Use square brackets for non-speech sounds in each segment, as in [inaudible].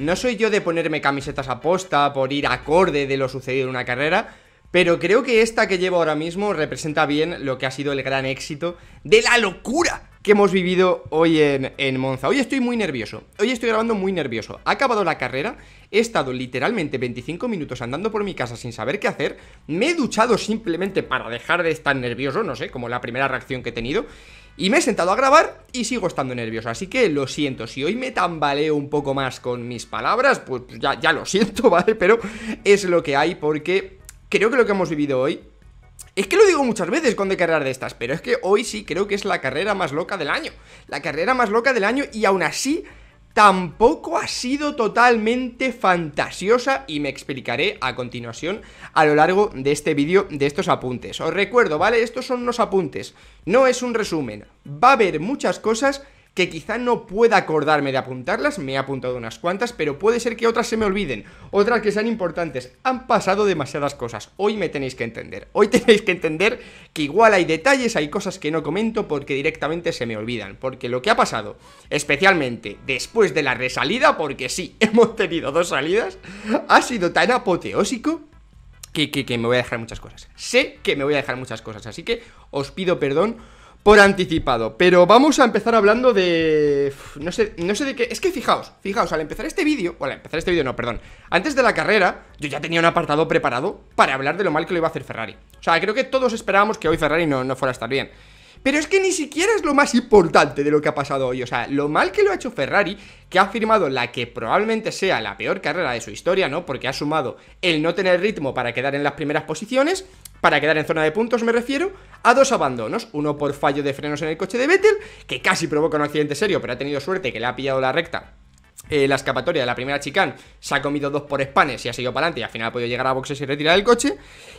No soy yo de ponerme camisetas a posta por ir acorde de lo sucedido en una carrera, pero creo que esta que llevo ahora mismo representa bien lo que ha sido el gran éxito de la locura que hemos vivido hoy en, en, Monza. Hoy estoy muy nervioso, hoy estoy grabando muy nervioso. Ha acabado la carrera, he estado literalmente 25 minutos andando por mi casa sin saber qué hacer, me he duchado simplemente para dejar de estar nervioso, no sé, como la primera reacción que he tenido, y me he sentado a grabar y sigo estando nervioso, así que lo siento, si hoy me tambaleo un poco más con mis palabras, pues ya, lo [laughs] siento, ¿vale? Pero es lo que hay porque creo que lo que hemos vivido hoy es que lo digo muchas veces con de carreras de estas, pero es que hoy sí creo que es la carrera más loca del año. La carrera más loca del año y aún así tampoco ha sido totalmente fantasiosa y me explicaré a continuación a lo largo de este vídeo de estos apuntes. Os recuerdo, ¿vale? Estos son unos apuntes, no es un resumen. Va a haber muchas cosas que quizá no pueda acordarme de apuntarlas, me he apuntado unas cuantas, pero puede ser que otras se me olviden, otras que sean importantes. Han pasado demasiadas cosas, hoy me tenéis que entender. Hoy [laughs] tenéis que entender que igual hay detalles, hay cosas que no comento porque directamente se me olvidan, porque lo que ha pasado, especialmente después de la resalida, porque sí, [laughs] hemos tenido dos salidas, ha sido tan apoteósico que, que, que, me voy a dejar muchas cosas. Sé que me voy a dejar muchas cosas, así que os pido perdón por anticipado. Pero vamos a empezar hablando de... No sé, no sé de qué... Es que fijaos, fijaos, al empezar este vídeo... Bueno, al empezar este vídeo no, perdón. Antes de la carrera, yo ya tenía un apartado preparado para hablar de lo mal que lo iba a hacer Ferrari. O sea, creo que todos esperábamos que hoy Ferrari no fuera a estar bien. Pero es que ni siquiera es lo más importante de lo que ha pasado hoy. O sea, lo mal que lo ha hecho Ferrari, que ha firmado la que probablemente sea la peor carrera de su historia, ¿no? Porque ha sumado el no tener ritmo para quedar en las primeras posiciones, para quedar en zona de puntos me refiero, a dos abandonos, uno por fallo de frenos en el coche de Vettel, que casi provoca un accidente serio, pero ha tenido suerte que le ha pillado la recta eh, la escapatoria de la primera chicán se ha comido dos por espanes y ha seguido para adelante y al final ha podido llegar a boxes y retirar el coche.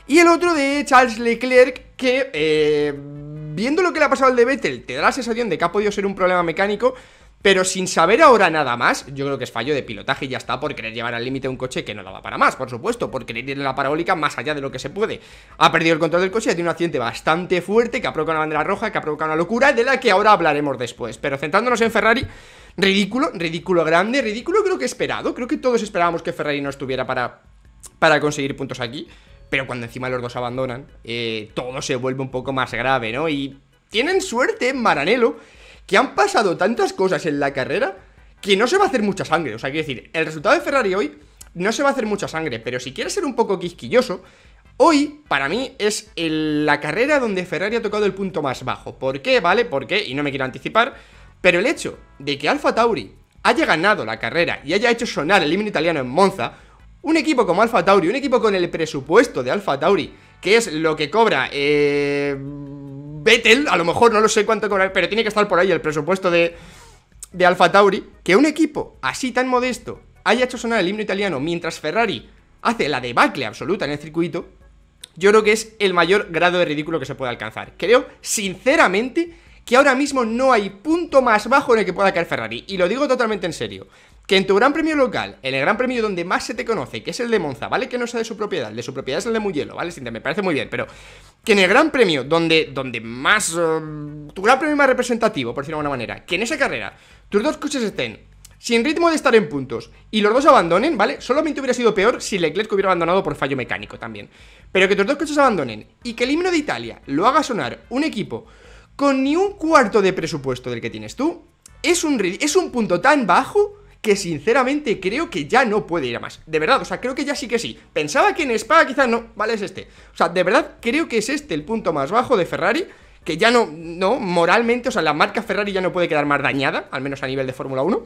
Y el otro de Charles Leclerc que, eh, viendo lo que le ha pasado al de Vettel, te da la sensación de que ha podido ser un problema mecánico, pero sin saber ahora nada más, yo creo que es fallo de pilotaje y ya está por querer llevar al límite un coche que no daba para más, por supuesto, por querer ir en la parabólica más allá de lo que se puede. Ha perdido el control del coche y ha tenido un accidente bastante fuerte que ha provocado una bandera roja, que ha provocado una locura, de la que ahora hablaremos después. Pero centrándonos en Ferrari, Ridículo, ridículo grande, ridículo creo que esperado. Creo que todos esperábamos que Ferrari no estuviera para, para conseguir puntos aquí. Pero cuando encima los dos abandonan, eh, todo se vuelve un poco más grave, ¿no? Y tienen suerte, Maranelo, que han pasado tantas cosas en la carrera que no se va a hacer mucha sangre. O sea, quiero decir, el resultado de Ferrari hoy no se va a hacer mucha sangre, pero si quieres ser un poco quisquilloso, hoy para mí es la carrera donde Ferrari ha tocado el punto más bajo. ¿Por qué? ¿Vale? ¿Por qué? Y no me quiero anticipar. Pero el hecho de que Alfa Tauri haya ganado la carrera y haya hecho sonar el himno italiano en Monza, un equipo como Alfa Tauri, un equipo con el presupuesto de Alfa Tauri, que es lo que cobra eh, Vettel, a lo mejor no lo sé cuánto cobra, pero tiene que estar por ahí el presupuesto de, de Alfa Tauri, que un equipo así tan modesto haya hecho sonar el himno italiano mientras Ferrari hace la debacle absoluta en el circuito, yo creo que es el mayor grado de ridículo que se puede alcanzar. Creo, sinceramente, que ahora mismo no hay punto más bajo en el que pueda caer Ferrari. Y lo digo totalmente en serio. Que en tu gran premio local, en el gran premio donde más se te conoce, que es el de Monza, ¿vale? Que no sea de su propiedad, de su propiedad es el de Mugello, ¿vale? me parece muy bien, pero que en el gran premio donde, donde más... Eh, tu gran premio más representativo, por decirlo de alguna manera, que en esa carrera tus dos coches estén sin ritmo de estar en puntos y los dos abandonen, ¿vale? Solamente hubiera sido peor si Leclerc hubiera abandonado por fallo mecánico también. Pero que tus dos coches abandonen y que el himno de Italia lo haga sonar un equipo con ni un cuarto de presupuesto del que tienes tú, es un, es un punto tan bajo que sinceramente creo que ya no puede ir a más. De verdad, o sea, creo que ya sí que sí. Pensaba que en Spa quizás no, vale, es este. O sea, de verdad creo que es este el punto más bajo de Ferrari, que ya no, no, moralmente, o sea, la marca Ferrari ya no puede quedar más dañada, al menos a nivel de Fórmula 1.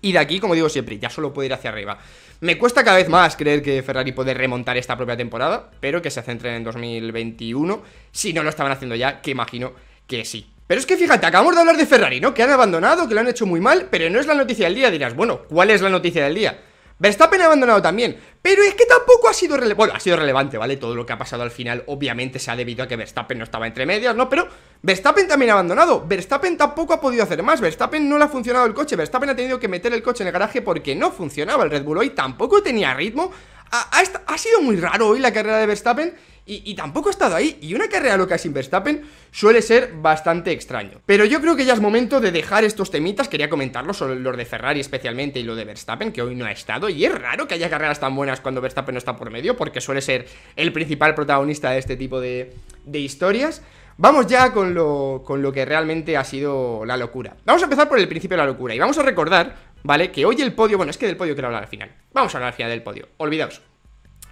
Y de aquí, como digo siempre, ya solo puede ir hacia arriba. Me cuesta cada vez más creer que Ferrari puede remontar esta propia temporada, pero que se centren en 2021, si no lo estaban haciendo ya, que imagino que sí. Pero es que fíjate, acabamos de hablar de Ferrari, ¿no? Que han abandonado, que lo han hecho muy mal, pero no es la noticia del día. Dirás, bueno, ¿cuál es la noticia del día? Verstappen ha abandonado también, pero es que tampoco ha sido relevante. Bueno, ha sido relevante, ¿vale? Todo lo que ha pasado al final, obviamente, se ha debido a que Verstappen no estaba entre medias, ¿no? Pero Verstappen también ha abandonado. Verstappen tampoco ha podido hacer más. Verstappen no le ha funcionado el coche. Verstappen ha tenido que meter el coche en el garaje porque no funcionaba el Red Bull hoy. Tampoco tenía ritmo. Ha, sido muy raro hoy la carrera de Verstappen y, tampoco ha estado ahí. Y una carrera loca sin Verstappen suele ser bastante extraño. Pero yo creo que ya es momento de dejar estos temitas. Quería comentarlos, sobre los de Ferrari especialmente y lo de Verstappen, que hoy no ha estado. Y es raro que haya carreras tan buenas cuando Verstappen no está por medio, porque suele ser el principal protagonista de este tipo de, historias. Vamos ya con lo, con lo que realmente ha sido la locura. Vamos a empezar por el principio de la locura y vamos a recordar, ¿vale? Que hoy el podio, bueno, es que del podio quiero hablar al final. Vamos a hablar al final del podio, olvidaos.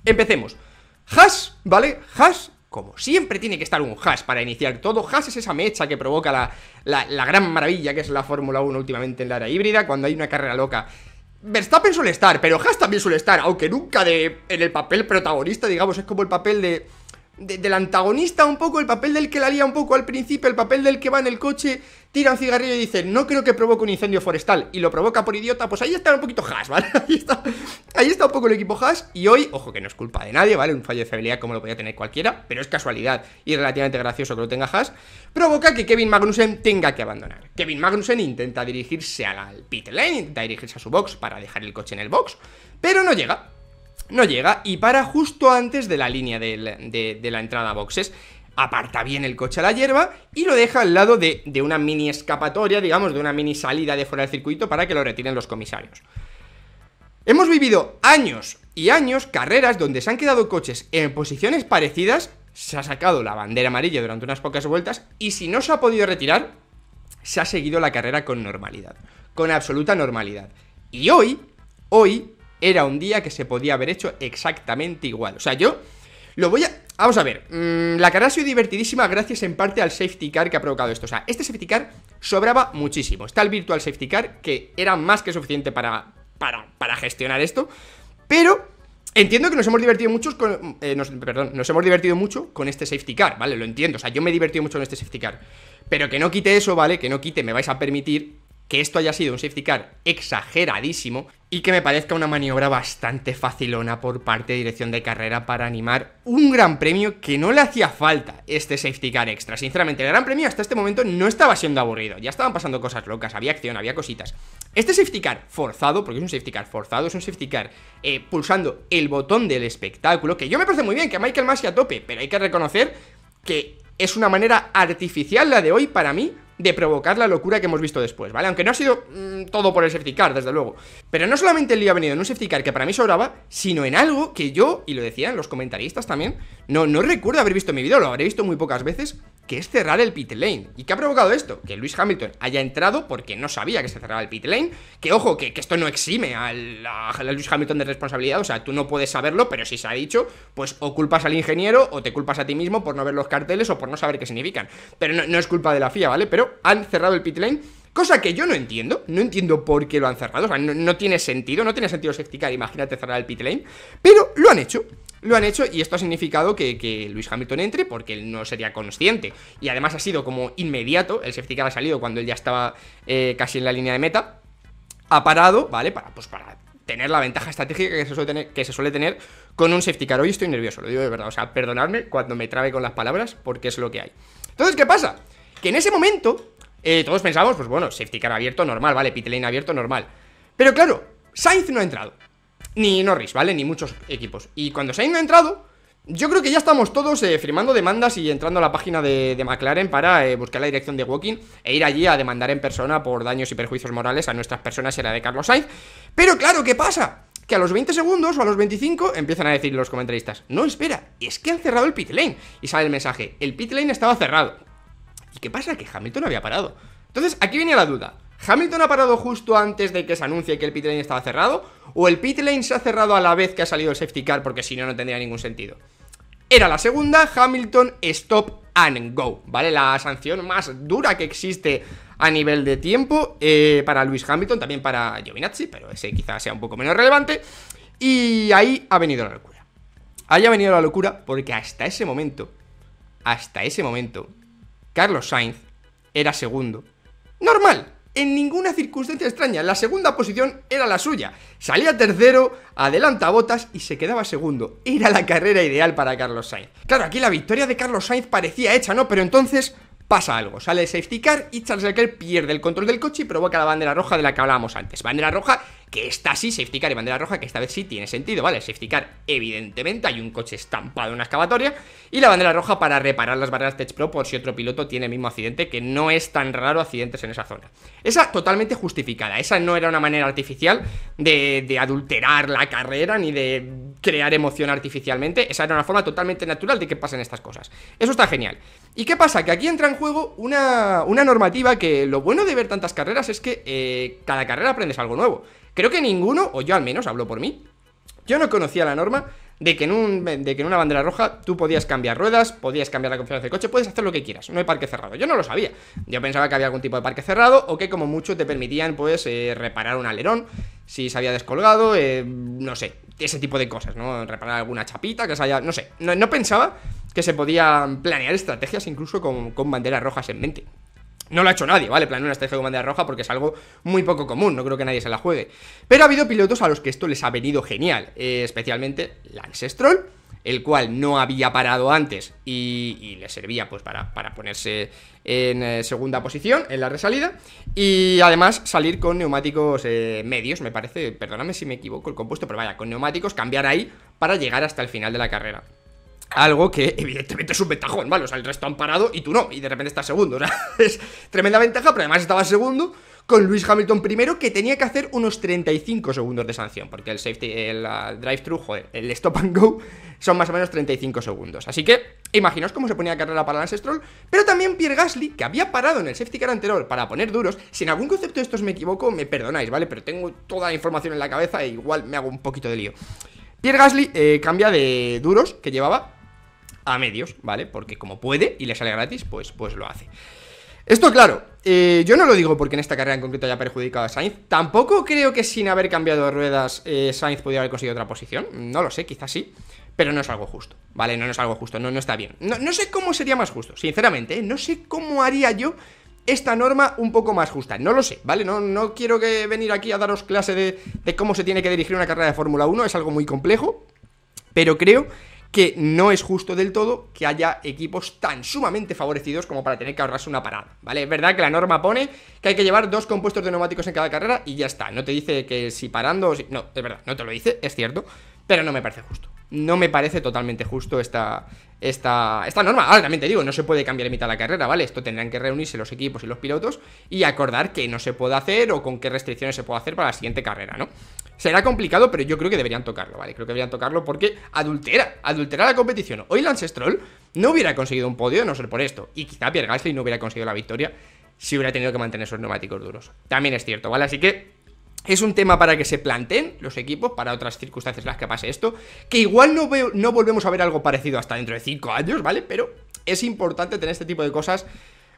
Empecemos hash, ¿vale? Hash, como siempre tiene que estar un hash para iniciar todo, hash es esa mecha que provoca la, gran maravilla que es la Fórmula 1 últimamente en la era híbrida, cuando hay una carrera loca. Verstappen suele estar, pero Has también suele estar, aunque nunca de, en el papel protagonista, digamos, es como el papel de del antagonista un poco, el papel del que la lía un poco al principio, el papel del que va en el coche, tira un cigarrillo y dice, no creo que provoque un incendio forestal, y lo provoca por idiota, pues ahí está un poquito Haas, ¿vale? [laughs] Ahí está, un poco el equipo Haas, y hoy, ojo que no es culpa de nadie, ¿vale? Un fallo de fiabilidad como lo podía tener cualquiera, pero es casualidad y relativamente gracioso que lo tenga Haas, provoca que Kevin Magnussen tenga que abandonar. Kevin Magnussen intenta dirigirse al pit lane, intenta dirigirse a su box para dejar el coche en el box, pero no llega, no llega y para justo antes de la línea de, la entrada a boxes aparta bien el coche a la hierba y lo deja al lado de, una mini escapatoria, digamos, de una mini salida de fuera del circuito para que lo retiren los comisarios. Hemos vivido años y años carreras donde se han quedado coches en posiciones parecidas, se ha sacado la bandera amarilla durante unas pocas vueltas y si no se ha podido retirar, se ha seguido la carrera con normalidad, con absoluta normalidad. Y hoy, hoy, era un día que se podía haber hecho exactamente igual. O sea, yo lo voy a... Vamos a ver, mm, la carrera ha sido divertidísima gracias en parte al safety car que ha provocado esto. O sea, este safety car sobraba muchísimo. Está el virtual safety car que era más que suficiente para, para, gestionar esto. Pero Entiendo que nos hemos divertido mucho con, eh, perdón, nos hemos divertido mucho con este safety car, ¿vale? Lo entiendo, o sea, yo me he divertido mucho con este safety car. Pero que no quite eso, ¿vale? Que no quite, me vais a permitir que esto haya sido un safety car exageradísimo y que me parezca una maniobra bastante facilona por parte de dirección de carrera para animar un gran premio que no le hacía falta este safety car extra. Sinceramente, el gran premio hasta este momento no estaba siendo aburrido, ya estaban pasando cosas locas, había acción, había cositas. Este safety car forzado, porque es un safety car forzado, es un safety car eh, pulsando el botón del espectáculo, que yo me parece muy bien que Michael Masi a tope, pero hay que reconocer que es una manera artificial la de hoy para mí de provocar la locura que hemos visto después, ¿vale? Aunque no ha sido mm, todo por el safety car, desde luego. Pero no solamente el lío ha venido en un safety car que para mí sobraba, sino en algo que yo, y lo decían los comentaristas también, no, no recuerdo haber visto en mi video, lo habré visto muy pocas veces, que es cerrar el pit lane. ¿Y qué ha provocado esto? Que Luis Hamilton haya entrado porque no sabía que se cerraba el pit lane, que ojo, que, esto no exime a, Lewis Hamilton de responsabilidad, o sea, tú no puedes saberlo, pero si se ha dicho, pues o culpas al ingeniero o te culpas a ti mismo por no ver los carteles o por no saber qué significan. Pero no, no es culpa de la FIA, ¿vale? Pero han cerrado el pit lane. Cosa que yo no entiendo, no entiendo por qué lo han cerrado, o sea, no, tiene sentido, no tiene sentido safety car, imagínate cerrar el pit lane, pero lo han hecho, lo han hecho y esto ha significado que, Luis Hamilton entre porque él no sería consciente, y además ha sido como inmediato, el safety car ha salido cuando él ya estaba eh, casi en la línea de meta, ha parado, ¿vale? Para, pues para tener la ventaja estratégica que se, suele tener, que se suele tener con un safety car. Hoy estoy nervioso, lo digo de verdad, o sea, perdonadme cuando me trabe con las palabras porque es lo que hay. Entonces, ¿qué pasa? en ese momento eh, todos pensábamos pues bueno, safety car abierto, normal, ¿vale? Pit lane abierto, normal. Pero claro, Sainz no ha entrado. Ni Norris, ¿vale? Ni muchos equipos. Y cuando Sainz no ha entrado, yo creo que ya estamos todos eh, firmando demandas y entrando a la página de, McLaren para eh, buscar la dirección de Walking e ir allí a demandar en persona por daños y perjuicios morales a nuestras personas y a la de Carlos Sainz. Pero claro, ¿qué pasa? que a los 20 segundos o a los 25 empiezan a decir los comentaristas, no, espera, es que han cerrado el pit lane. Y sale el mensaje, el pit lane estaba cerrado. ¿Y qué pasa? Que Hamilton había parado. Entonces, aquí viene la duda. ¿Hamilton ha parado justo antes de que se anuncie que el pit lane estaba cerrado? ¿O el pit lane se ha cerrado a la vez que ha salido el safety car? Porque si no, no tendría ningún sentido. Era la segunda, Hamilton stop and go, ¿vale? La sanción más dura que existe a nivel de tiempo eh, para Luis Hamilton, también para Giovinazzi, pero ese quizás sea un poco menos relevante. Y ahí ha venido la locura. Ahí ha venido la locura porque hasta ese momento, hasta ese momento, Carlos Sainz era segundo. Normal, en ninguna circunstancia extraña, la segunda posición era la suya. Salía tercero, adelanta botas y se quedaba segundo. Era la carrera ideal para Carlos Sainz. Claro, aquí la victoria de Carlos Sainz parecía hecha, ¿no? Pero entonces pasa algo. Sale el safety car y Charles Leclerc pierde el control del coche y provoca la bandera roja de la que hablábamos antes. Bandera roja que está así safety car y bandera roja, que esta vez sí tiene sentido, ¿vale? Safety car, evidentemente, hay un coche estampado en una excavatoria, y la bandera roja para reparar las barreras Tech Pro por si otro piloto tiene el mismo accidente, que no es tan raro accidentes en esa zona. Esa totalmente justificada, esa no era una manera artificial de, adulterar la carrera ni de crear emoción artificialmente, esa era una forma totalmente natural de que pasen estas cosas. Eso está genial. ¿Y qué pasa? Que aquí entra en juego una, normativa que lo bueno de ver tantas carreras es que eh, cada carrera aprendes algo nuevo. Creo que ninguno, o yo al menos hablo por mí, yo no conocía la norma de que, en un, que en una bandera roja tú podías cambiar ruedas, podías cambiar la configuración del coche, puedes hacer lo que quieras, no hay parque cerrado. Yo no lo sabía. Yo pensaba que había algún tipo de parque cerrado o que como mucho te permitían pues eh, reparar un alerón si se había descolgado, eh, no sé, ese tipo de cosas, ¿no? Reparar alguna chapita que se haya, no sé, no, pensaba que se podían planear estrategias incluso con, con banderas rojas en mente. No lo ha hecho nadie, ¿vale? Plan una estrategia de bandera roja porque es algo muy poco común, no creo que nadie se la juegue. Pero ha habido pilotos a los que esto les ha venido genial, eh, especialmente Lance Stroll, el cual no había parado antes y, le servía pues para, ponerse en eh, segunda posición en la resalida y además salir con neumáticos eh, medios, me parece, perdóname si me equivoco el compuesto, pero vaya, con neumáticos cambiar ahí para llegar hasta el final de la carrera. Algo que evidentemente es un ventajón, ¿vale? O sea, el resto han parado y tú no, y de repente estás segundo. O [laughs] es tremenda ventaja, pero además estaba segundo con Luis Hamilton primero, que tenía que hacer unos 35 segundos de sanción, porque el safety, el drive-thru, joder, el stop and go, son más o menos 35 segundos. Así que, imaginaos cómo se ponía a carrera para Lance Stroll, pero también Pierre Gasly, que había parado en el safety car anterior para poner duros, si en algún concepto de estos me equivoco, me perdonáis, ¿vale? Pero tengo toda la información en la cabeza e igual me hago un poquito de lío. Pierre Gasly eh, cambia de duros que llevaba a medios, ¿vale? Porque como puede y le sale gratis, pues, pues lo hace. Esto, claro, eh, yo no lo digo porque en esta carrera en concreto haya perjudicado a Sainz. Tampoco creo que sin haber cambiado de ruedas eh, Sainz pudiera haber conseguido otra posición. No lo sé, quizás sí. Pero no es algo justo, ¿vale? No, es algo justo, no, no está bien. No, sé cómo sería más justo, sinceramente. ¿eh? No sé cómo haría yo esta norma un poco más justa. No lo sé, ¿vale? No, no quiero que venir aquí a daros clase de, de cómo se tiene que dirigir una carrera de Fórmula 1. Es algo muy complejo. Pero creo que no es justo del todo que haya equipos tan sumamente favorecidos como para tener que ahorrarse una parada, ¿vale? Es verdad que la norma pone que hay que llevar dos compuestos de neumáticos en cada carrera y ya está, no te dice que si parando o si... No, es verdad, no te lo dice, es cierto, pero no me parece justo. No me parece totalmente justo esta, esta, esta norma. Ahora también te digo, no se puede cambiar en mitad de la carrera, ¿vale? Esto tendrán que reunirse los equipos y los pilotos y acordar qué no se puede hacer o con qué restricciones se puede hacer para la siguiente carrera, ¿no? Será complicado, pero yo creo que deberían tocarlo, ¿vale? Creo que deberían tocarlo porque adultera, adultera la competición. Hoy Lance Stroll no hubiera conseguido un podio, no ser por esto. Y quizá Pierre Gasly no hubiera conseguido la victoria si hubiera tenido que mantener esos neumáticos duros. También es cierto, ¿vale? Así que es un tema para que se planteen los equipos, para otras circunstancias en las que pase esto, que igual no, veo, no volvemos a ver algo parecido hasta dentro de 5 años, ¿vale? Pero es importante tener este tipo de cosas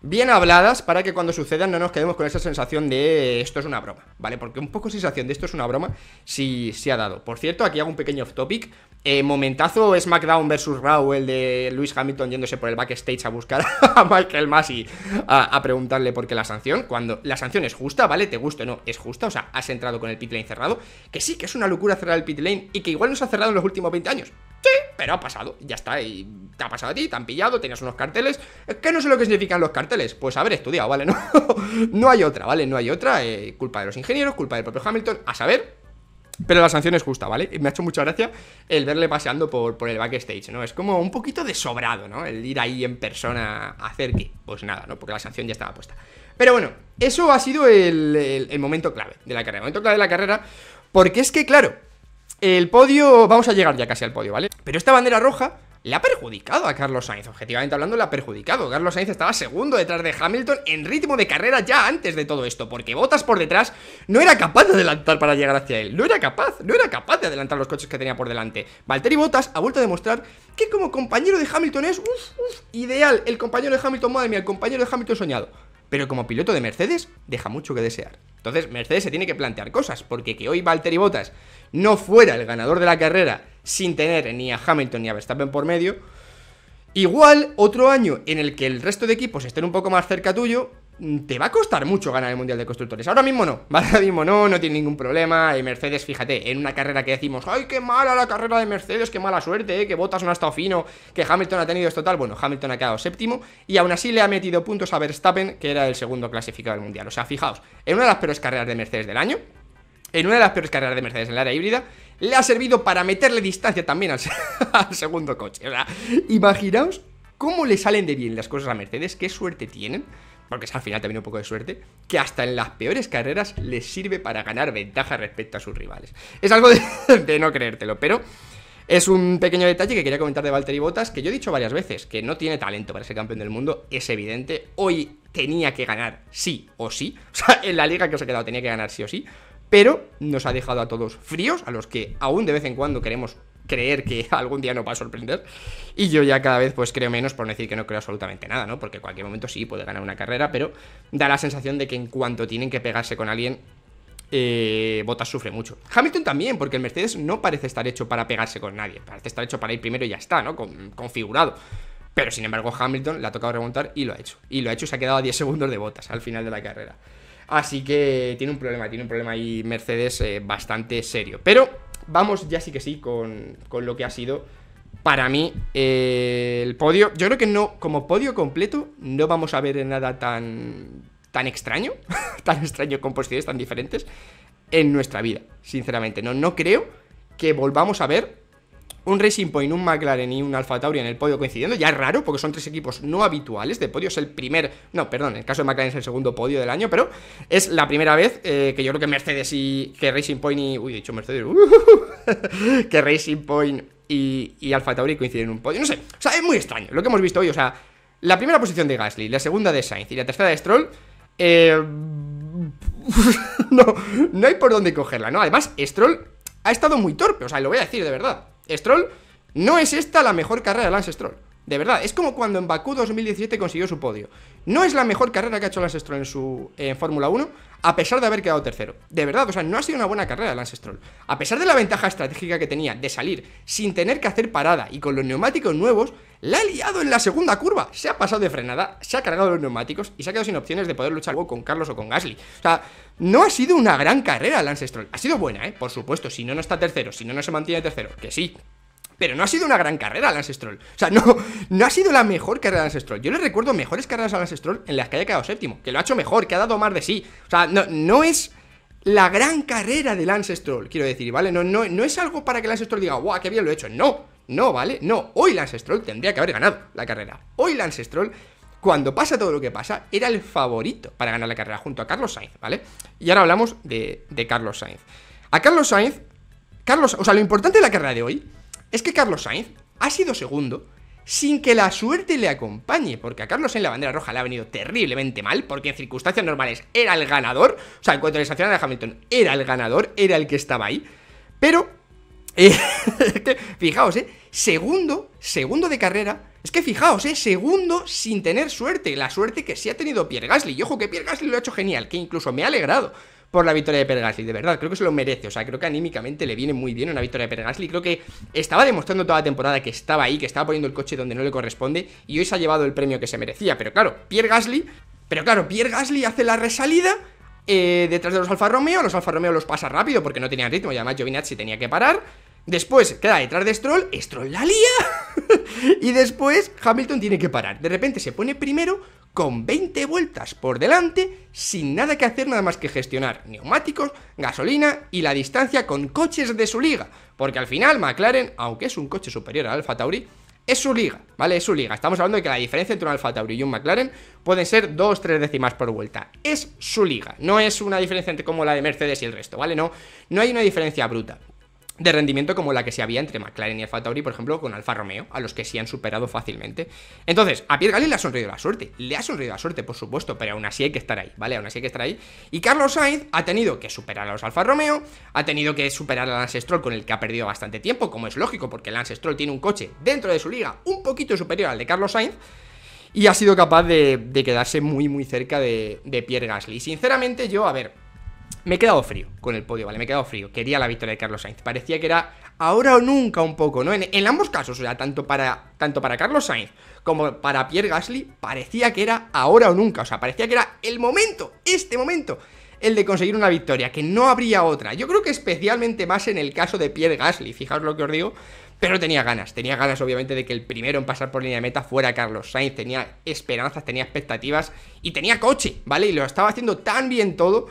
bien habladas para que cuando sucedan no nos quedemos con esa sensación de eh, esto es una broma, ¿vale? Porque un poco sensación de esto es una broma si se ha dado. Por cierto, aquí hago un pequeño off topic. Eh, momentazo SmackDown versus Raw, el de Lewis Hamilton yéndose por el backstage a buscar [laughs] a Michael Massey a, preguntarle por qué la sanción. Cuando la sanción es justa, ¿vale? Te gusta o no, es justa. O sea, has entrado con el pit lane cerrado. Que sí, que es una locura cerrar el pit lane y que igual nos ha cerrado en los últimos 20 años. Sí, pero ha pasado, ya está, y te ha pasado a ti, te han pillado, tenías unos carteles. Que no sé lo que significan los carteles, pues haber estudiado, ¿vale? [laughs] No, no hay otra, ¿vale? No hay otra, eh, culpa de los ingenieros, culpa del propio Hamilton, a saber. Pero la sanción es justa, ¿vale? Y me ha hecho mucha gracia el verle paseando por, por el backstage, ¿no? Es como un poquito de sobrado, ¿no? El ir ahí en persona a hacer que, pues nada, ¿no? Porque la sanción ya estaba puesta. Pero bueno, eso ha sido el, el momento clave de la carrera. El momento clave de la carrera, porque es que, claro, el podio, vamos a llegar ya casi al podio, ¿vale? Pero esta bandera roja le ha perjudicado a Carlos Sainz, objetivamente hablando le ha perjudicado. Carlos Sainz estaba segundo detrás de Hamilton en ritmo de carrera ya antes de todo esto, porque Botas por detrás no era capaz de adelantar para llegar hacia él, no era capaz, no era capaz de adelantar los coches que tenía por delante. Valtteri Bottas ha vuelto a demostrar que como compañero de Hamilton es uf, uf, ideal, el compañero de Hamilton, madre mía, el compañero de Hamilton soñado pero como piloto de Mercedes deja mucho que desear. Entonces Mercedes se tiene que plantear cosas, porque que hoy Valtteri Bottas no fuera el ganador de la carrera sin tener ni a Hamilton ni a Verstappen por medio, igual otro año en el que el resto de equipos estén un poco más cerca tuyo, te va a costar mucho ganar el Mundial de Constructores. Ahora mismo no, [laughs] ahora mismo no, no tiene ningún problema. Y Mercedes, fíjate, en una carrera que decimos, ¡ay, qué mala la carrera de Mercedes! ¡Qué mala suerte! Eh, ¡Que Botas no ha estado fino! Que Hamilton ha tenido esto tal. Bueno, Hamilton ha quedado séptimo y aún así le ha metido puntos a Verstappen, que era el segundo clasificado del Mundial. O sea, fijaos, en una de las peores carreras de Mercedes del año, en una de las peores carreras de Mercedes en la área híbrida, le ha servido para meterle distancia también al, [laughs] al segundo coche. O sea, imaginaos cómo le salen de bien las cosas a Mercedes, qué suerte tienen porque es al final también un poco de suerte, que hasta en las peores carreras les sirve para ganar ventaja respecto a sus rivales. Es algo [laughs] de, no creértelo, pero es un pequeño detalle que quería comentar de Valtteri Bottas, que yo he dicho varias veces, que no tiene talento para ser campeón del mundo, es evidente. Hoy tenía que ganar sí o sí, [laughs] o sea, en la liga que os ha quedado tenía que ganar sí o sí, pero nos ha dejado a todos fríos, a los que aún de vez en cuando queremos creer que [laughs] algún día no va a sorprender. Y yo ya cada vez pues creo menos por no decir que no creo absolutamente nada, ¿no? Porque en cualquier momento sí puede ganar una carrera, pero da la sensación de que en cuanto tienen que pegarse con alguien, eh, sufre mucho. Hamilton también, porque el Mercedes no parece estar hecho para pegarse con nadie. Parece estar hecho para ir primero y ya está, ¿no? configurado. Pero sin embargo, Hamilton le ha tocado remontar y lo ha hecho. Y lo ha hecho y se ha quedado a 10 [laughs] segundos de botas al final de la carrera. Así que tiene un problema, tiene un problema ahí Mercedes eh, bastante serio. Pero vamos ya sí que sí con, lo que ha sido para mí eh, el podio. Yo creo que no, como podio completo, no vamos a ver nada tan, tan extraño, [laughs] tan extraño con posiciones tan diferentes en nuestra vida, sinceramente. No, no creo que volvamos a ver un Racing Point, un McLaren y un Alfa Tauri en el podio coincidiendo, ya es raro porque son tres equipos no habituales de podio, es el primer, no, perdón, en el caso de McLaren es el segundo podio del año, pero es la primera vez eh, que yo creo que Mercedes y que Racing Point y, uy, he dicho Mercedes, uh, [laughs] que Racing Point y, y Alfa Tauri coinciden en un podio, no sé, o sea, es muy extraño lo que hemos visto hoy, o sea, la primera posición de Gasly, la segunda de Sainz y la tercera de Stroll, eh... [laughs] no, no hay por dónde cogerla, ¿no? Además, Stroll ha estado muy torpe, o sea, lo voy a decir de verdad. Stroll, no es esta la mejor carrera de Lance Stroll. De verdad, es como cuando en Bakú 2017 consiguió su podio. No es la mejor carrera que ha hecho Lance Stroll en su Fórmula 1, a pesar de haber quedado tercero. De verdad, o sea, no ha sido una buena carrera Lance Stroll. A pesar de la ventaja estratégica que tenía de salir sin tener que hacer parada y con los neumáticos nuevos, la ha liado en la segunda curva. Se ha pasado de frenada, se ha cargado los neumáticos y se ha quedado sin opciones de poder luchar con Carlos o con Gasly. O sea, no ha sido una gran carrera Lance Stroll. Ha sido buena, ¿eh? Por supuesto, si no, no está tercero, si no, no se mantiene tercero. Que sí, pero no ha sido una gran carrera Lance Stroll. O sea, no, no ha sido la mejor carrera Lance Stroll. Yo le recuerdo mejores carreras a Lance Stroll en las que haya quedado séptimo, que lo ha hecho mejor, que ha dado más de sí. O sea, no, no es la gran carrera de Lance Stroll, quiero decir, ¿vale? No, no, no es algo para que Lance Stroll diga, guau, qué bien lo he hecho. No, no, ¿vale? No, hoy Lance Stroll tendría que haber ganado la carrera. Hoy Lance Stroll, cuando pasa todo lo que pasa, era el favorito para ganar la carrera junto a Carlos Sainz, ¿vale? Y ahora hablamos de, Carlos Sainz. A Carlos Sainz, Carlos, o sea, lo importante de la carrera de hoy es que Carlos Sainz ha sido segundo sin que la suerte le acompañe, porque a Carlos Sainz la bandera roja le ha venido terriblemente mal, porque en circunstancias normales era el ganador, o sea, en cuanto la de Hamilton, era el ganador, era el que estaba ahí, pero eh, [laughs] fijaos, ¿eh? Segundo, segundo de carrera. Es que fijaos, ¿eh? Segundo sin tener suerte. La suerte que sí ha tenido Pierre Gasly. Y ojo que Pierre Gasly lo ha hecho genial, que incluso me ha alegrado por la victoria de Pierre Gasly. De verdad, creo que se lo merece. O sea, creo que anímicamente le viene muy bien una victoria de Pierre Gasly. Creo que estaba demostrando toda la temporada que estaba ahí, que estaba poniendo el coche donde no le corresponde. Y hoy se ha llevado el premio que se merecía. Pero claro, Pierre Gasly... Pero claro, Pierre Gasly hace la resalida... Eh, detrás de los Alfa Romeo, los Alfa Romeo los pasa rápido porque no tenían ritmo y además Giovinazzi tenía que parar Después queda detrás de Stroll, Stroll la lía [laughs] y después Hamilton tiene que parar. De repente se pone primero con 20 vueltas por delante, sin nada que hacer nada más que gestionar neumáticos, gasolina y la distancia con coches de su liga. Porque al final McLaren, aunque es un coche superior al Alfa Tauri, es su liga, ¿vale? Es su liga. Estamos hablando de que la diferencia entre un Alfa Tauri y un McLaren pueden ser 2, 3 décimas por vuelta. Es su liga, no es una diferencia entre como la de Mercedes y el resto, ¿vale? No, no hay una diferencia bruta de rendimiento como la que se había entre McLaren y Alfa Tauri, por ejemplo, con Alfa Romeo, a los que sí han superado fácilmente. Entonces, a Pierre Gasly le ha sonreído la suerte, le ha sonreído la suerte, por supuesto, pero aún así hay que estar ahí, ¿vale? Aún así hay que estar ahí. Y Carlos Sainz ha tenido que superar a los Alfa Romeo, ha tenido que superar a Lance Stroll con el que ha perdido bastante tiempo, como es lógico, porque Lance Stroll tiene un coche dentro de su liga un poquito superior al de Carlos Sainz y ha sido capaz de, quedarse muy, muy cerca de, de Pierre Gasly. Sinceramente, yo, a ver, me he quedado frío con el podio, ¿vale? Me he quedado frío. Quería la victoria de Carlos Sainz. Parecía que era ahora o nunca un poco, ¿no? En, ambos casos, o sea, tanto para, tanto para Carlos Sainz como para Pierre Gasly, parecía que era ahora o nunca. O sea, parecía que era el momento, este momento, el de conseguir una victoria, que no habría otra. Yo creo que especialmente más en el caso de Pierre Gasly, fijaos lo que os digo. Pero tenía ganas, tenía ganas obviamente de que el primero en pasar por línea de meta fuera Carlos Sainz, tenía esperanzas, tenía expectativas y tenía coche, ¿vale? Y lo estaba haciendo tan bien todo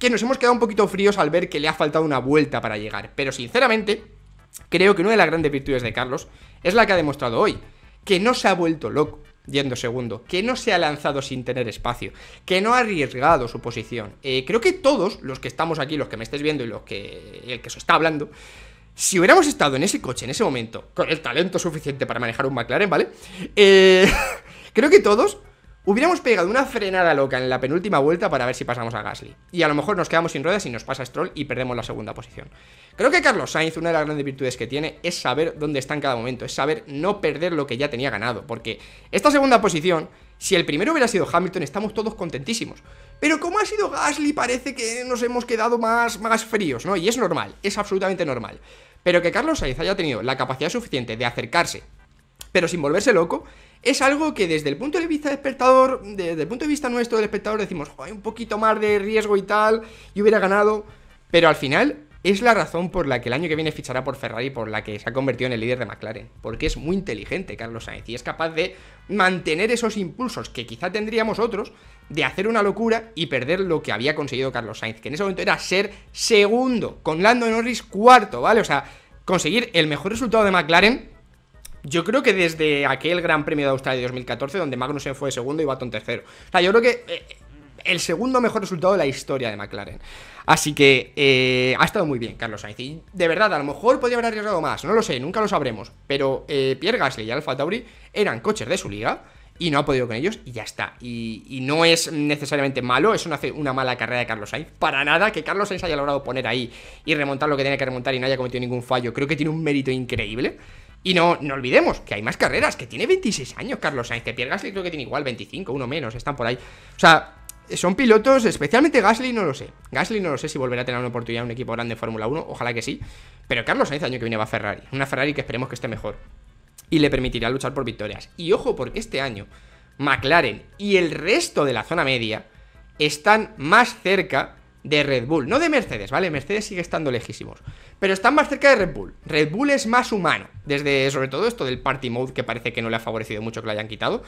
que nos hemos quedado un poquito fríos al ver que le ha faltado una vuelta para llegar. Pero sinceramente, creo que una de las grandes virtudes de Carlos es la que ha demostrado hoy, que no se ha vuelto loco yendo segundo, que no se ha lanzado sin tener espacio, que no ha arriesgado su posición. Eh, creo que todos los que estamos aquí, los que me estés viendo y los que el que se está hablando, si hubiéramos estado en ese coche en ese momento, con el talento suficiente para manejar un McLaren, ¿vale? Eh, [laughs] creo que todos Hubiéramos pegado una frenada loca en la penúltima vuelta para ver si pasamos a Gasly. Y a lo mejor nos quedamos sin ruedas y nos pasa Stroll y perdemos la segunda posición. Creo que Carlos Sainz, una de las grandes virtudes que tiene es saber dónde está en cada momento, es saber no perder lo que ya tenía ganado. Porque esta segunda posición si el primero hubiera sido Hamilton, estamos todos contentísimos. Pero como ha sido Gasly, parece que nos hemos quedado más, más fríos, ¿no? Y es normal, es absolutamente normal. Pero que Carlos Sainz haya tenido la capacidad suficiente de acercarse, pero sin volverse loco, es algo que desde el punto de vista del espectador, desde el punto de vista nuestro del espectador, decimos, hay un poquito más de riesgo y tal, y hubiera ganado, pero al final es la razón por la que el año que viene fichará por Ferrari, por la que se ha convertido en el líder de McLaren, porque es muy inteligente Carlos Sainz y es capaz de mantener esos impulsos que quizá tendríamos otros, de hacer una locura y perder lo que había conseguido Carlos Sainz, que en ese momento era ser segundo, con Lando Norris cuarto, ¿vale? O sea, conseguir el mejor resultado de McLaren yo creo que desde aquel Gran Premio de Australia de 2014, donde Magnussen fue segundo y Baton tercero. O sea, yo creo que eh, el segundo mejor resultado de la historia de McLaren. Así que eh, ha estado muy bien Carlos Sainz. Y de verdad, a lo mejor podría haber arriesgado más, no lo sé, nunca lo sabremos. Pero eh, Pierre Gasly y Alfa Tauri eran coches de su liga y no ha podido con ellos y ya está. Y, y no es necesariamente malo, eso no hace una mala carrera de Carlos Sainz. Para nada que Carlos Sainz haya logrado poner ahí y remontar lo que tenía que remontar y no haya cometido ningún fallo. Creo que tiene un mérito increíble. Y no, no olvidemos que hay más carreras, que tiene 26 años Carlos Sainz, que Pierre Gasly creo que tiene igual 25, uno menos, están por ahí. O sea, son pilotos, especialmente Gasly no lo sé. Gasly no lo sé si volverá a tener una oportunidad en un equipo grande de Fórmula 1, ojalá que sí. Pero Carlos Sainz año que viene va a Ferrari, una Ferrari que esperemos que esté mejor. Y le permitirá luchar por victorias. Y ojo porque este año McLaren y el resto de la zona media están más cerca de Red Bull, no de Mercedes, ¿vale? Mercedes sigue estando lejísimos, pero están más cerca de Red Bull. Red Bull es más humano, desde sobre todo esto del party mode que parece que no le ha favorecido mucho que lo hayan quitado.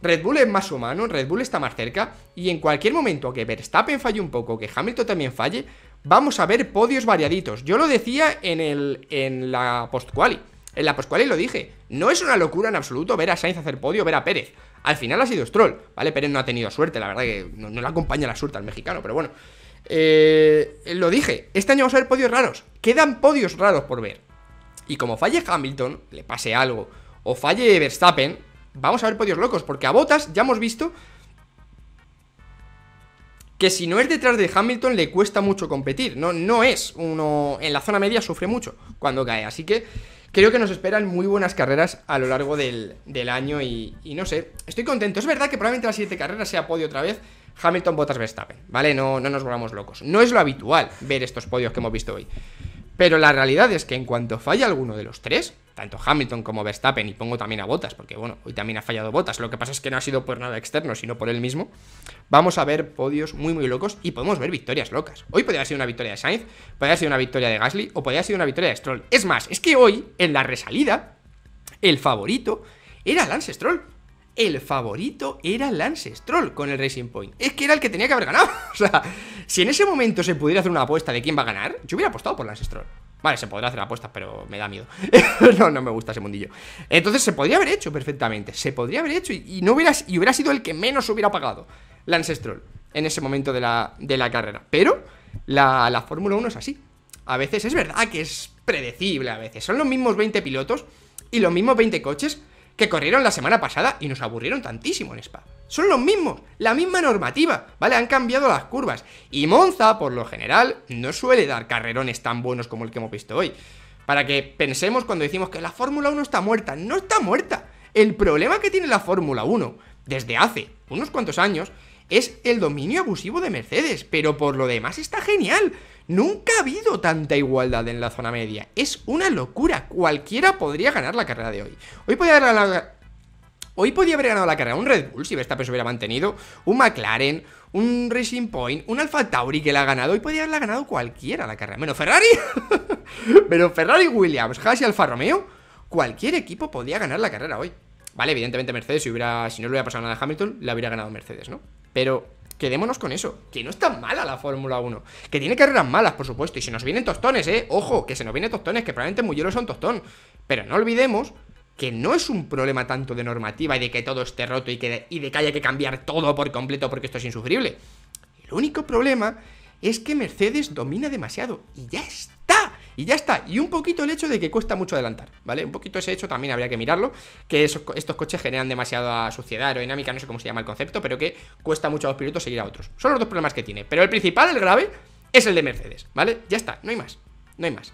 Red Bull es más humano, Red Bull está más cerca y en cualquier momento que Verstappen falle un poco, que Hamilton también falle, vamos a ver podios variaditos. Yo lo decía en el en la postquali. En la post postquali lo dije, no es una locura en absoluto ver a Sainz hacer podio, ver a Pérez. Al final ha sido Stroll, ¿vale? Pérez no ha tenido suerte, la verdad que no, no le acompaña la suerte al mexicano, pero bueno. Eh, lo dije, este año vamos a ver podios raros. Quedan podios raros por ver. Y como falle Hamilton, le pase algo, o falle Verstappen, vamos a ver podios locos, porque a Botas ya hemos visto que si no es detrás de Hamilton le cuesta mucho competir. No, no es uno. En la zona media sufre mucho cuando cae. Así que creo que nos esperan muy buenas carreras a lo largo del, año. Y, y, no sé, estoy contento. Es verdad que probablemente la siguiente carrera sea podio otra vez. Hamilton, Bottas, Verstappen, ¿vale? No, no nos volvamos locos. No es lo habitual ver estos podios que hemos visto hoy. Pero la realidad es que en cuanto falla alguno de los tres, tanto Hamilton como Verstappen, y pongo también a Botas, porque bueno, hoy también ha fallado Botas, lo que pasa es que no ha sido por nada externo, sino por él mismo, vamos a ver podios muy muy locos y podemos ver victorias locas. Hoy podría haber sido una victoria de Sainz, podría haber sido una victoria de Gasly o podría haber sido una victoria de Stroll. Es más, es que hoy, en la resalida, el favorito era Lance Stroll el favorito era Lance Stroll con el Racing Point. Es que era el que tenía que haber ganado. [laughs] o sea, si en ese momento se pudiera hacer una apuesta de quién va a ganar, yo hubiera apostado por Lance Stroll. Vale, se podrá hacer apuesta, pero me da miedo. [laughs] no, no me gusta ese mundillo. Entonces se podría haber hecho perfectamente. Se podría haber hecho y, no y hubiera sido el que menos hubiera pagado Lance Stroll en ese momento de la, carrera. Pero la, la Fórmula 1 es así. A veces es verdad que es predecible, a veces son los mismos 20 pilotos y los mismos 20 coches, que corrieron la semana pasada y nos aburrieron tantísimo en Spa. Son los mismos, la misma normativa, ¿vale? Han cambiado las curvas. Y Monza, por lo general, no suele dar carrerones tan buenos como el que hemos visto hoy. Para que pensemos cuando decimos que la Fórmula 1 está muerta, no está muerta. El problema que tiene la Fórmula 1 desde hace unos cuantos años es el dominio abusivo de Mercedes, pero por lo demás está genial. Nunca ha habido tanta igualdad en la zona media. Es una locura. Cualquiera podría ganar la carrera de hoy. Hoy podría haber ganado la... podía haber ganado la carrera un Red Bull si Verstappen se hubiera mantenido, un McLaren, un Racing Point, un Alfa Tauri que la ha ganado. Hoy podría haberla ganado cualquiera la carrera, menos Ferrari. Pero [laughs] Ferrari, Williams, Haas y Alfa Romeo, cualquier equipo podía ganar la carrera hoy. Vale, evidentemente Mercedes, si, si no le hubiera pasado nada a Hamilton, la hubiera ganado Mercedes, ¿no? Pero quedémonos con eso, que no es tan mala la Fórmula 1, que tiene carreras malas, por supuesto, y se nos vienen tostones, ¿eh? Ojo, que se nos vienen tostones, que probablemente Mugello son tostón, pero no olvidemos que no es un problema tanto de normativa y de que todo esté roto y, que, y de que haya que cambiar todo por completo porque esto es insufrible. El único problema es que Mercedes domina demasiado y ya está. Y ya está. Y un poquito el hecho de que cuesta mucho adelantar, ¿vale? Un poquito ese hecho también habría que mirarlo. Que estos coches generan demasiada suciedad aerodinámica, no sé cómo se llama el concepto, pero que cuesta mucho a los pilotos seguir a otros. Son los dos problemas que tiene. Pero el principal, el grave, es el de Mercedes, ¿vale? Ya está, no hay más. No hay más.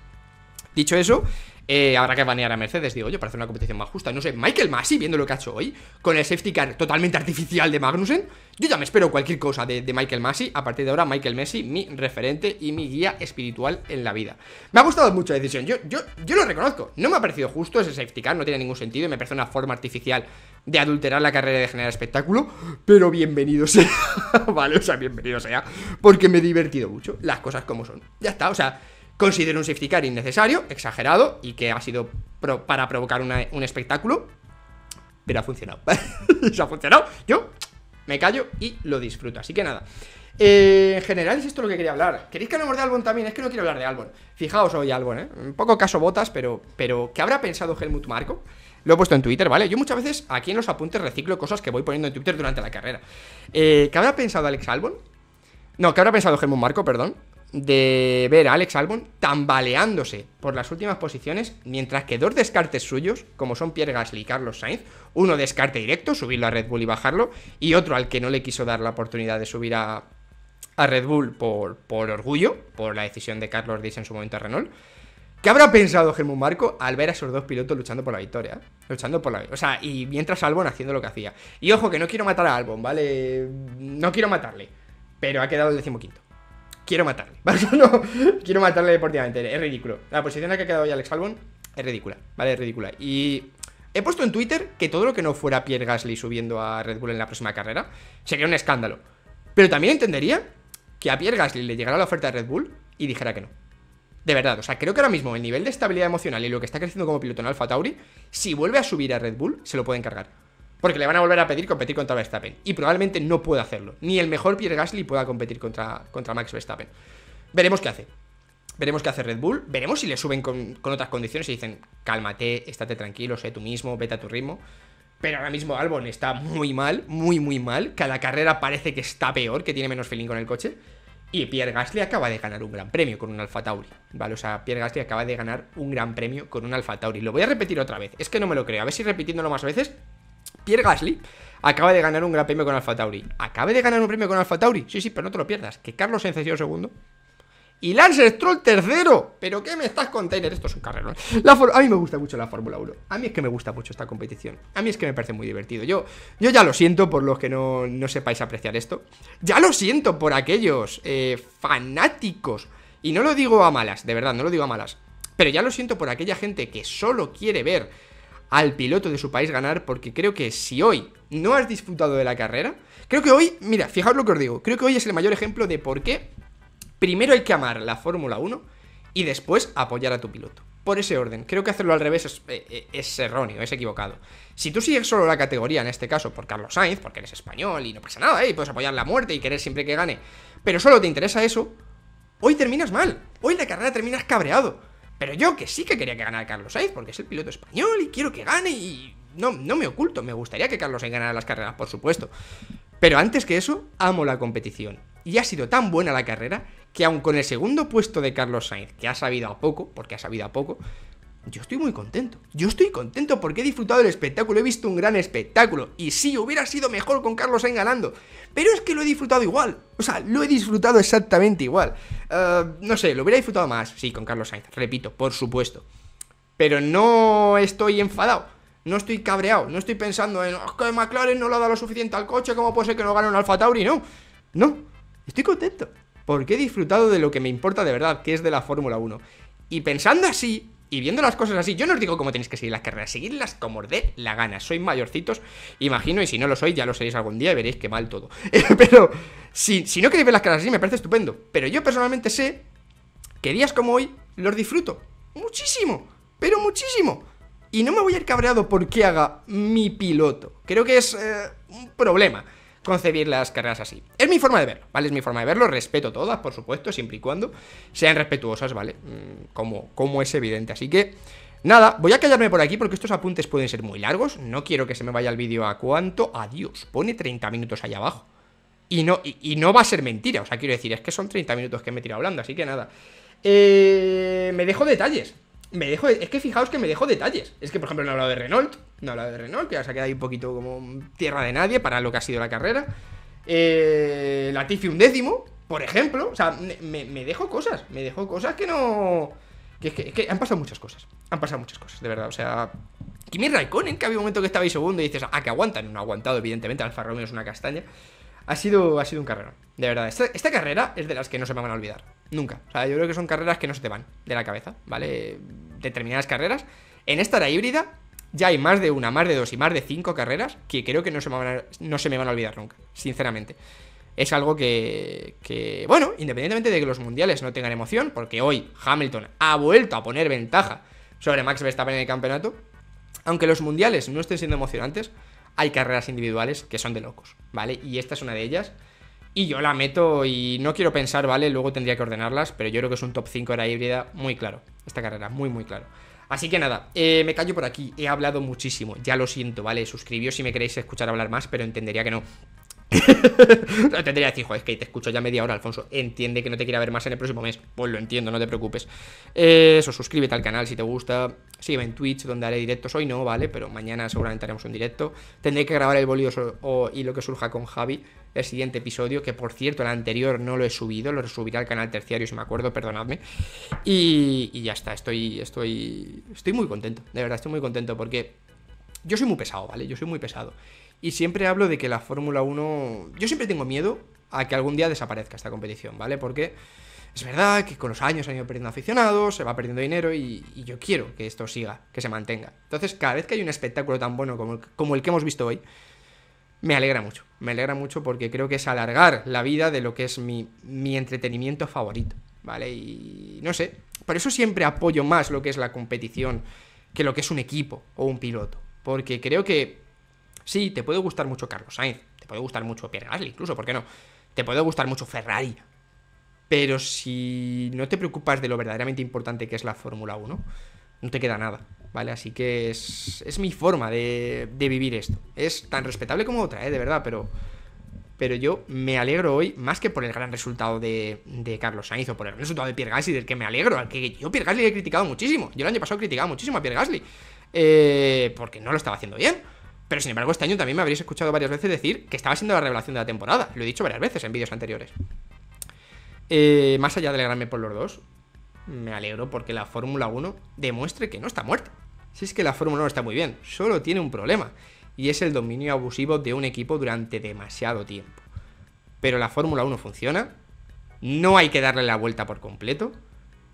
Dicho eso, eh, habrá que banear a Mercedes. Digo, yo parece una competición más justa. No sé, Michael Masi, viendo lo que ha hecho hoy, con el safety car totalmente artificial de Magnussen, yo ya me espero cualquier cosa de, Michael Masi. A partir de ahora, Michael Messi, mi referente y mi guía espiritual en la vida. Me ha gustado mucho la decisión. Yo, yo, yo lo reconozco. No me ha parecido justo ese safety car, no tiene ningún sentido. y Me parece una forma artificial de adulterar la carrera y de generar espectáculo. Pero bienvenido sea. [laughs] vale, o sea, bienvenido sea. Porque me he divertido mucho. Las cosas como son. Ya está, o sea. Considero un safety car innecesario, exagerado y que ha sido para provocar un espectáculo, pero ha funcionado. [laughs] Se ha funcionado. Yo me callo y lo disfruto. Así que nada. Eh, en general es esto lo que quería hablar. ¿Queréis que hablemos de Albon también? Es que no quiero hablar de Albon. Fijaos hoy Albon, ¿eh? Un poco caso botas, pero, pero ¿qué habrá pensado Helmut Marco? Lo he puesto en Twitter, ¿vale? Yo muchas veces aquí en los apuntes reciclo cosas que voy poniendo en Twitter durante la carrera. Eh, ¿Qué habrá pensado Alex Albon? No, ¿qué habrá pensado Helmut Marco, perdón? de ver a Alex Albon tambaleándose por las últimas posiciones, mientras que dos descartes suyos, como son Pierre Gasly y Carlos Sainz, uno descarte directo, subirlo a Red Bull y bajarlo, y otro al que no le quiso dar la oportunidad de subir a, Red Bull por, por orgullo, por la decisión de Carlos dice en su momento a Renault. ¿Qué habrá pensado Helmut Marco al ver a esos dos pilotos luchando por la victoria? Luchando por la victoria. O sea, y mientras Albon haciendo lo que hacía. Y ojo, que no quiero matar a Albon, ¿vale? No quiero matarle. Pero ha quedado el decimoquinto quiero matarle. [laughs] no, quiero matarle deportivamente, es ridículo. La posición en la que ha quedado ya Alex Albon es ridícula, ¿vale? Es ridícula. Y he puesto en Twitter que todo lo que no fuera Pierre Gasly subiendo a Red Bull en la próxima carrera sería un escándalo. Pero también entendería que a Pierre Gasly le llegara la oferta de Red Bull y dijera que no. De verdad, o sea, creo que ahora mismo el nivel de estabilidad emocional y lo que está creciendo como piloto en Alfa Tauri, si vuelve a subir a Red Bull, se lo puede encargar porque le van a volver a pedir competir contra Verstappen. Y probablemente no pueda hacerlo. Ni el mejor Pierre Gasly pueda competir contra, contra Max Verstappen. Veremos qué hace. Veremos qué hace Red Bull. Veremos si le suben con, con otras condiciones y dicen, cálmate, estate tranquilo, sé tú mismo, vete a tu ritmo. Pero ahora mismo Albon está muy mal, muy, muy mal. Cada carrera parece que está peor, que tiene menos feeling con el coche. Y Pierre Gasly acaba de ganar un gran premio con un Alfa Tauri, ¿vale? O sea, Pierre Gasly acaba de ganar un gran premio con un Alfa Tauri. Lo voy a repetir otra vez, es que no me lo creo. A ver si repitiéndolo más veces Pierre Gasly acaba de ganar un gran premio con Alfa Tauri. Acabe de ganar un premio con Alfa Tauri. Sí, sí, pero no te lo pierdas. Que Carlos Sainz segundo. Y Lance Stroll tercero. ¿Pero qué me estás contando? Esto es un carrero. La a mí me gusta mucho la Fórmula 1. A mí es que me gusta mucho esta competición. A mí es que me parece muy divertido. Yo, yo ya lo siento por los que no, sepáis apreciar esto. Ya lo siento por aquellos eh, fanáticos. Y no lo digo a malas, de verdad, no lo digo a malas. Pero ya lo siento por aquella gente que solo quiere ver al piloto de su país ganar, porque creo que si hoy no has disfrutado de la carrera, creo que hoy, mira, fijaos lo que os digo, creo que hoy es el mayor ejemplo de por qué primero hay que amar la Fórmula 1 y después apoyar a tu piloto. Por ese orden, creo que hacerlo al revés eh, eh, es, erróneo, es equivocado. Si tú sigues solo la categoría, en este caso por Carlos Sainz, porque eres español y no pasa nada, eh, y puedes apoyar la muerte y querer siempre que gane, pero solo te interesa eso, hoy terminas mal, hoy la carrera terminas cabreado. Pero yo que sí que quería que ganara Carlos Sainz, porque es el piloto español y quiero que gane y no, no me oculto, me gustaría que Carlos Sainz ganara las carreras, por supuesto. Pero antes que eso, amo la competición. Y ha sido tan buena la carrera que aun con el segundo puesto de Carlos Sainz, que ha sabido a poco, porque ha sabido a poco, yo estoy muy contento. Yo estoy contento porque he disfrutado del espectáculo, he visto un gran espectáculo. Y sí, hubiera sido mejor con Carlos Sainz ganando. Pero es que lo he disfrutado igual. O sea, lo he disfrutado exactamente igual. Eh, no sé, lo hubiera disfrutado más, sí, con Carlos Sainz, repito, por supuesto. Pero no estoy enfadado. No estoy cabreado, no estoy pensando en ah, que McLaren no le ha dado lo suficiente al coche, ¿cómo puede ser que no gane un Alfa Tauri? No, no, estoy contento porque he disfrutado de lo que me importa de verdad, que es de la Fórmula 1. Y pensando así, y viendo las cosas así, yo no os digo cómo tenéis que seguir las carreras, seguidlas como os la gana. Sois mayorcitos, imagino, y si no lo sois, ya lo seréis algún día y veréis que mal todo. [laughs] Pero si, si no queréis ver las carreras así, me parece estupendo. Pero yo personalmente sé que días como hoy los disfruto. Muchísimo, pero muchísimo. Y no me voy a ir cabreado porque haga mi piloto. Creo que es eh, un problema concebir las carreras así. Es mi forma de verlo, ¿vale? Es mi forma de verlo, respeto todas, por supuesto, siempre y cuando sean respetuosas, ¿vale? Mm, como, como es evidente, así que... Nada, voy a callarme por aquí porque estos apuntes pueden ser muy largos. No quiero que se me vaya el vídeo a cuánto. Adiós, pone 30 minutos allá abajo. Y no, y, no va a ser mentira, o sea, quiero decir, es que son 30 minutos que me he tirado hablando, así que nada. Eh, me dejo detalles, me dejo, es que fijaos que me dejo detalles. Es que, por ejemplo, no he hablado de Renault, no he hablado de Renault, que ya se ha quedado ahí un poquito como tierra de nadie para lo que ha sido la carrera. Eh, Latifi un décimo, por ejemplo. O sea, me, dejo cosas, me dejo cosas que no... Que, que, que han pasado muchas cosas, han pasado muchas cosas, de verdad. O sea, Kimi Raikkonen, que había un momento que estabais segundo y dices, ah, que aguantan, no ha aguantado, evidentemente, Alfa Romeo es una castaña ha sido, ha sido un carrero. De verdad, esta, carrera es de las que no se me van a olvidar. Nunca. O sea, yo creo que son carreras que no se te van de la cabeza, ¿vale? Determinadas carreras. En esta era híbrida ya hay más de una, más de dos y más de cinco carreras que creo que no se me van a, no se me van a olvidar nunca, sinceramente. Es algo que, que, bueno, independientemente de que los mundiales no tengan emoción, porque hoy Hamilton ha vuelto a poner ventaja sobre Max Verstappen en el campeonato, aunque los mundiales no estén siendo emocionantes, hay carreras individuales que son de locos, ¿vale? Y esta es una de ellas. Y yo la meto y no quiero pensar, ¿vale? Luego tendría que ordenarlas, pero yo creo que es un top 5 la híbrida muy claro. Esta carrera, muy, muy claro. Así que nada, eh, me callo por aquí. He hablado muchísimo, ya lo siento, ¿vale? Suscribíos si me queréis escuchar hablar más, pero entendería que no no tendría que decir, joder, es que te escucho ya media hora, Alfonso. Entiende que no te quiera ver más en el próximo mes. Pues lo entiendo, no te preocupes. Eh, eso, suscríbete al canal si te gusta. Sígueme en Twitch, donde haré directos. Hoy no, ¿vale? Pero mañana seguramente haremos un directo. Tendré que grabar el bolido y lo que surja con Javi. El siguiente episodio, que por cierto, el anterior no lo he subido, lo subiré al canal terciario si me acuerdo, perdonadme. Y, y ya está, estoy, estoy, estoy muy contento, de verdad, estoy muy contento porque yo soy muy pesado, ¿vale? Yo soy muy pesado. Y siempre hablo de que la Fórmula 1... Yo siempre tengo miedo a que algún día desaparezca esta competición, ¿vale? Porque es verdad que con los años han ido perdiendo aficionados, se va perdiendo dinero y, yo quiero que esto siga, que se mantenga. Entonces, cada vez que hay un espectáculo tan bueno como el, que hemos visto hoy, me alegra mucho. Me alegra mucho porque creo que es alargar la vida de lo que es mi, mi entretenimiento favorito, ¿vale? Y no sé, por eso siempre apoyo más lo que es la competición que lo que es un equipo o un piloto. Porque creo que Sí, te puede gustar mucho Carlos Sainz, te puede gustar mucho Pierre Gasly, incluso, ¿por qué no? Te puede gustar mucho Ferrari. Pero si no te preocupas de lo verdaderamente importante que es la Fórmula 1, no te queda nada, ¿vale? Así que es, mi forma de, de, vivir esto. Es tan respetable como otra, ¿eh? De verdad, pero, pero yo me alegro hoy, más que por el gran resultado de, de Carlos Sainz o por el gran resultado de Pierre Gasly, del que me alegro, al que yo Pierre Gasly he criticado muchísimo. Yo el año pasado he criticado muchísimo a Pierre Gasly, eh, porque no lo estaba haciendo bien. Pero sin embargo, este año también me habréis escuchado varias veces decir que estaba siendo la revelación de la temporada. Lo he dicho varias veces en vídeos anteriores. Eh, más allá de alegrarme por los dos, me alegro porque la Fórmula 1 demuestre que no está muerta. Si es que la Fórmula 1 está muy bien, solo tiene un problema, y es el dominio abusivo de un equipo durante demasiado tiempo. Pero la Fórmula 1 funciona, no hay que darle la vuelta por completo,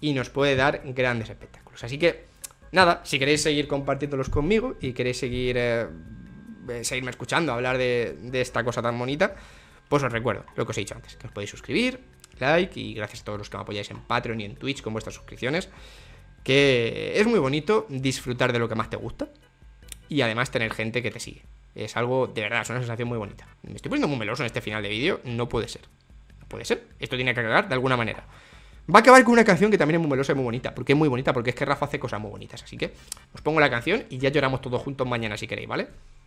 y nos puede dar grandes espectáculos. Así que, nada, si queréis seguir compartiéndolos conmigo y queréis seguir... Eh, seguirme escuchando hablar de, esta cosa tan bonita, pues os recuerdo lo que os he dicho antes, que os podéis suscribir, like y gracias a todos los que me apoyáis en Patreon y en Twitch con vuestras suscripciones, que es muy bonito disfrutar de lo que más te gusta y además tener gente que te sigue. Es algo, de verdad, es una sensación muy bonita. Me estoy poniendo muy meloso en este final de vídeo, no puede ser. No puede ser, esto tiene que acabar de alguna manera. Va a acabar con una canción que también es muy melosa y muy bonita, porque es muy bonita, porque es que Rafa hace cosas muy bonitas, así que os pongo la canción y ya lloramos todos juntos mañana si queréis, ¿vale?